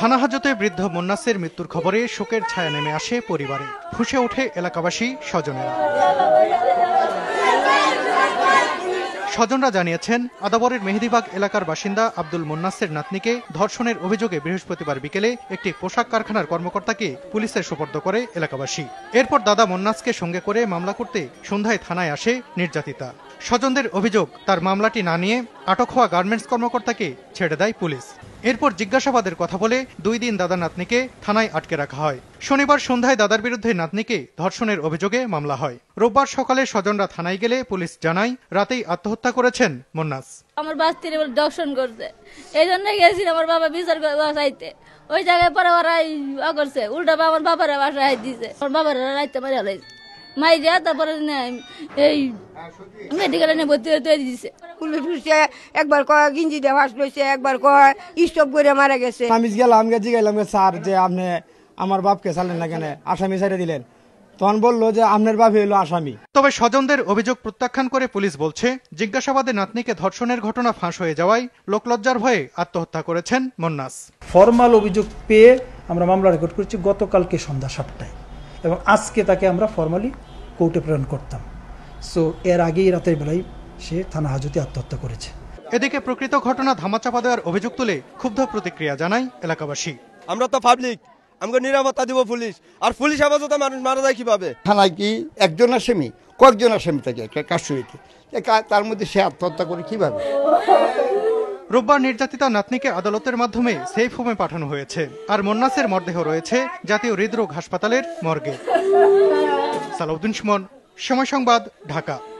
থানা হাজতে বৃদ্ধ মন্নাসের মৃত্যুর খবরে শোকের ছায়া নেমে আসে পরিবারে ফুসে ওঠে এলাকাবাসী স্বজনেরা স্বজনরা জানিয়েছেন আদাবরের মেহেদিবাগ এলাকার বাসিন্দা আব্দুল মন্নাসের নাতনিকে ধর্ষণের অভিযোগে বৃহস্পতিবার বিকেলে একটি পোশাক কারখানার কর্মকর্তাকে পুলিশের সুপর্দ করে এলাকাবাসী এরপর দাদা মোন্নাসকে সঙ্গে করে মামলা করতে সন্ধ্যায় থানায় আসে নির্যাতিতা স্বজনদের অভিযোগ তার মামলাটি না নিয়ে আটক হওয়া গার্মেন্টস কর্মকর্তাকে ছেড়ে দেয় পুলিশ এরপর জিজ্ঞাসাবাদের কথা বলে দুই দিন দাদা নাতনিকে থানায় আটকে রাখা হয় শনিবার সন্ধ্যায় দাদার বিরুদ্ধে নাতনিকে ধর্ষণের অভিযোগে মামলা হয় রোববার সকালে স্বজনরা থানায় গেলে পুলিশ জানায় রাতেই আত্মহত্যা করেছেন মোন্নাস আমার বাস্তির দর্শন করছে এই জন্য গেছি আমার বাবা বিচার চাইতে ওই জায়গায় পরে ওরা করছে উল্টা আমার বাবার বাসায় দিছে আমার বাবারা রাইতে মারা হয়েছে মাই মাইরা তারপরে এই মেডিকেলে নিয়ে ভর্তি হয়ে দিছে কুলে ফিরছে একবার কয় গিঞ্জি দেওয়া ভাস লইছে একবার কয় স্টপ করে মারা গেছে আমি গেলাম গেছি গেলাম স্যার যে আপনি আমার বাপকে ছাড়লেন না কেন আসামি ছেড়ে দিলেন তখন বললো যে আপনার বাপ হইল আসামি তবে স্বজনদের অভিযোগ প্রত্যাখ্যান করে পুলিশ বলছে জিজ্ঞাসাবাদে নাতনিকে ধর্ষণের ঘটনা ফাঁস হয়ে যাওয়ায় লোকলজ্জার ভয়ে আত্মহত্যা করেছেন মন্নাস ফরমাল অভিযোগ পেয়ে আমরা মামলা রেকর্ড করেছি গতকালকে সন্ধ্যা সাতটায় এবং আজকে তাকে আমরা ফর্মালি কোর্টে প্রেরণ করতাম সো এর আগেই রাতের বেলায় সে থানা হাজতে আত্মহত্যা করেছে এদিকে প্রকৃত ঘটনা ধামাচাপা দেওয়ার অভিযোগ তুলে ক্ষুব্ধ প্রতিক্রিয়া জানায় এলাকাবাসী আমরা তো পাবলিক আমাকে নিরাপত্তা দিব পুলিশ আর পুলিশ হেফাজতে মানুষ মারা যায় কিভাবে থানায় কি একজন আসামি কয়েকজন আসামি থাকে কাশ্মীরিতে তার মধ্যে সে আত্মহত্যা করে কিভাবে রোববার নির্যাতিতা নাতনিকে আদালতের মাধ্যমে সেফ হোমে পাঠানো হয়েছে আর মন্নাসের মরদেহ রয়েছে জাতীয় হৃদরোগ হাসপাতালের মর্গে সালাউদ্দিন সুমন সময় সংবাদ ঢাকা